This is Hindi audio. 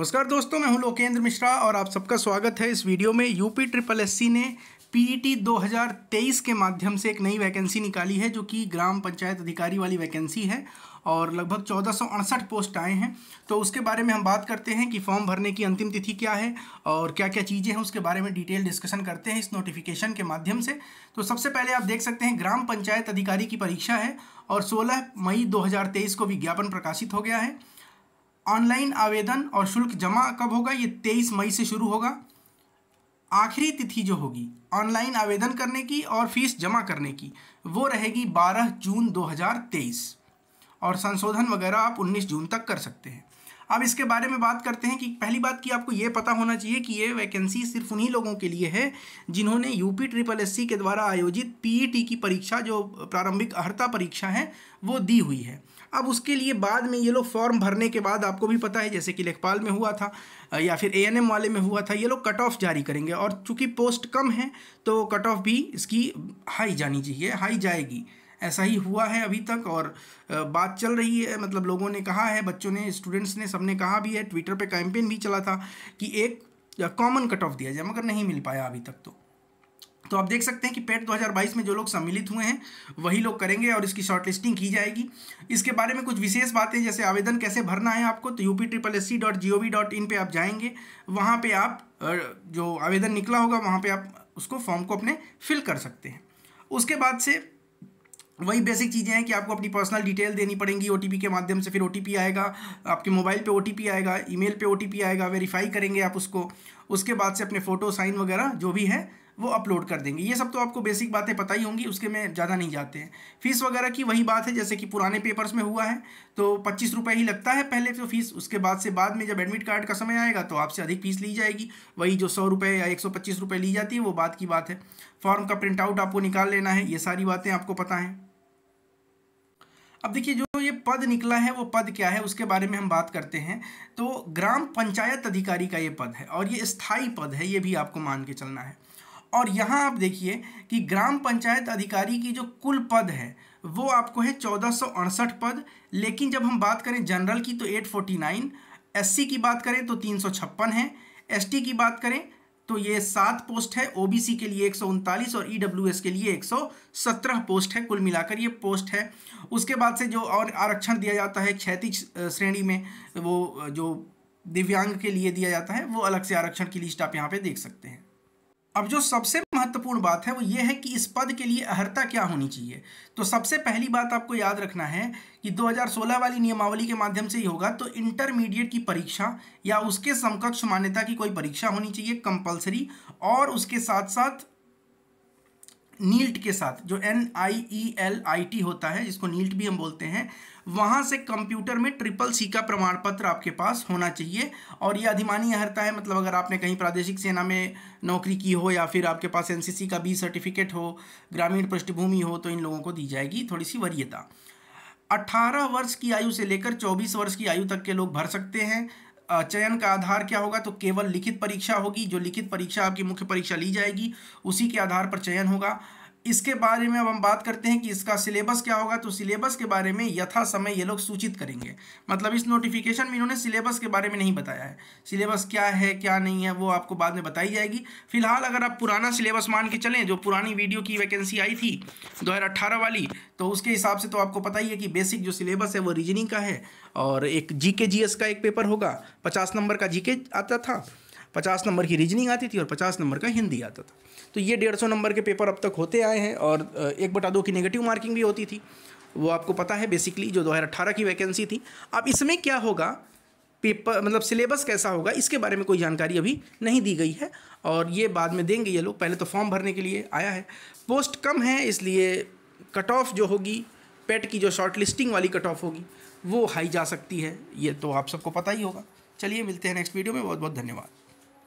नमस्कार दोस्तों मैं हूं लोकेंद्र मिश्रा और आप सबका स्वागत है इस वीडियो में यूपी ट्रिपल एससी ने पीईटी 2023 के माध्यम से एक नई वैकेंसी निकाली है जो कि ग्राम पंचायत अधिकारी वाली वैकेंसी है और लगभग चौदह पोस्ट आए हैं तो उसके बारे में हम बात करते हैं कि फॉर्म भरने की अंतिम तिथि क्या है और क्या क्या चीज़ें हैं उसके बारे में डिटेल डिस्कशन करते हैं इस नोटिफिकेशन के माध्यम से तो सबसे पहले आप देख सकते हैं ग्राम पंचायत अधिकारी की परीक्षा है और 16 मई 2023 को विज्ञापन प्रकाशित हो गया है ऑनलाइन आवेदन और शुल्क जमा कब होगा ये तेईस मई से शुरू होगा आखिरी तिथि जो होगी ऑनलाइन आवेदन करने की और फीस जमा करने की वो रहेगी 12 जून 2023 और संशोधन वगैरह आप 19 जून तक कर सकते हैं अब इसके बारे में बात करते हैं कि पहली बात कि आपको ये पता होना चाहिए कि ये वैकेंसी सिर्फ उन्हीं लोगों के लिए है जिन्होंने यूपी ट्रिपल एस के द्वारा आयोजित पीईटी e की परीक्षा जो प्रारंभिक अर्हता परीक्षा है वो दी हुई है अब उसके लिए बाद में ये लोग फॉर्म भरने के बाद आपको भी पता है जैसे कि लेखपाल में हुआ था या फिर ए वाले में हुआ था ये लोग कट ऑफ जारी करेंगे और चूंकि पोस्ट कम है तो कट ऑफ भी इसकी हाई जानी चाहिए हाई जाएगी ऐसा ही हुआ है अभी तक और बात चल रही है मतलब लोगों ने कहा है बच्चों ने स्टूडेंट्स ने सबने कहा भी है ट्विटर पे कैंपेन भी चला था कि एक कॉमन कट ऑफ दिया जाए मगर नहीं मिल पाया अभी तक तो तो आप देख सकते हैं कि पेट 2022 में जो लोग सम्मिलित हुए हैं वही लोग करेंगे और इसकी शॉर्टलिस्टिंग की जाएगी इसके बारे में कुछ विशेष बातें जैसे आवेदन कैसे भरना है आपको तो UP triple S C dot G O V dot in पर आप जाएंगे वहाँ पर आप जो आवेदन निकला होगा वहाँ पर आप उसको फॉर्म को अपने फिल कर सकते हैं उसके बाद से वही बेसिक चीज़ें हैं कि आपको अपनी पर्सनल डिटेल देनी पड़ेंगी ओ के माध्यम से फिर ओ आएगा आपके मोबाइल पे ओ आएगा ईमेल पे ओ आएगा वेरीफाई करेंगे आप उसको उसके बाद से अपने फ़ोटो साइन वगैरह जो भी है वो अपलोड कर देंगे ये सब तो आपको बेसिक बातें पता ही होंगी उसके में ज़्यादा नहीं जाते हैं फ़ीस वगैरह की वही बात है जैसे कि पुराने पेपर्स में हुआ है तो पच्चीस रुपये ही लगता है पहले तो फ़ीस उसके बाद से बाद में जब एडमिट कार्ड का समय आएगा तो आपसे अधिक फ़ीस ली जाएगी वही जो सौ रुपये या एक सौ पच्चीस रुपये ली जाती है वो बात की बात है फॉर्म का प्रिंट आउट आपको निकाल लेना है ये सारी बातें आपको पता हैं अब देखिए जो ये पद निकला है वो पद क्या है उसके बारे में हम बात करते हैं तो ग्राम पंचायत अधिकारी का ये पद है और ये स्थायी पद है ये भी आपको मान के चलना है और यहाँ आप देखिए कि ग्राम पंचायत अधिकारी की जो कुल पद है वो आपको है चौदह पद लेकिन जब हम बात करें जनरल की तो 849 एससी की बात करें तो तीन है एसटी की बात करें तो ये सात पोस्ट है ओबीसी के लिए एक और ईडब्ल्यूएस e के लिए 117 पोस्ट है कुल मिलाकर ये पोस्ट है उसके बाद से जो और आरक्षण दिया जाता है क्षैतिज श्रेणी में वो जो दिव्यांग के लिए दिया जाता है वो अलग से आरक्षण की लिस्ट आप यहाँ पे देख सकते हैं अब जो सबसे महत्वपूर्ण बात है वो ये है कि इस पद के लिए अहर्ता क्या होनी चाहिए तो सबसे पहली बात आपको याद रखना है कि 2016 वाली नियमावली के माध्यम से ही होगा तो इंटरमीडिएट की परीक्षा या उसके समकक्ष मान्यता की कोई परीक्षा होनी चाहिए कंपलसरी और उसके साथ साथ नील्ट के साथ जो N I E L I T होता है जिसको नील्ट भी हम बोलते हैं वहाँ से कंप्यूटर में ट्रिपल सी का प्रमाण पत्र आपके पास होना चाहिए और ये अधिमानी हरता है मतलब अगर आपने कहीं प्रादेशिक सेना में नौकरी की हो या फिर आपके पास एन का बी सर्टिफिकेट हो ग्रामीण पृष्ठभूमि हो तो इन लोगों को दी जाएगी थोड़ी सी वरीयता 18 वर्ष की आयु से लेकर 24 वर्ष की आयु तक के लोग भर सकते हैं चयन का आधार क्या होगा तो केवल लिखित परीक्षा होगी जो लिखित परीक्षा आपकी मुख्य परीक्षा ली जाएगी उसी के आधार पर चयन होगा इसके बारे में अब हम बात करते हैं कि इसका सिलेबस क्या होगा तो सिलेबस के बारे में यथा समय ये लोग सूचित करेंगे मतलब इस नोटिफिकेशन में इन्होंने सिलेबस के बारे में नहीं बताया है सिलेबस क्या है क्या नहीं है वो आपको बाद में बताई जाएगी फिलहाल अगर आप पुराना सिलेबस मान के चलें जो पुरानी वीडियो की वैकेंसी आई थी दो वाली तो उसके हिसाब से तो आपको पता ही है कि बेसिक जो सिलेबस है वो रीजनिंग का है और एक जी के का एक पेपर होगा पचास नंबर का जी आता था पचास नंबर की रीजनिंग आती थी और पचास नंबर का हिंदी आता था तो ये डेढ़ सौ नंबर के पेपर अब तक होते आए हैं और एक बटा दो की नेगेटिव मार्किंग भी होती थी वो आपको पता है बेसिकली जो दो हज़ार अट्ठारह की वैकेंसी थी अब इसमें क्या होगा पेपर मतलब सिलेबस कैसा होगा इसके बारे में कोई जानकारी अभी नहीं दी गई है और ये बाद में देंगे ये लोग पहले तो फॉर्म भरने के लिए आया है पोस्ट कम है इसलिए कट ऑफ जो होगी पेट की जो शॉर्ट लिस्टिंग वाली कट ऑफ होगी वो हाई जा सकती है ये तो आप सबको पता ही होगा चलिए मिलते हैं नेक्स्ट वीडियो में बहुत बहुत धन्यवाद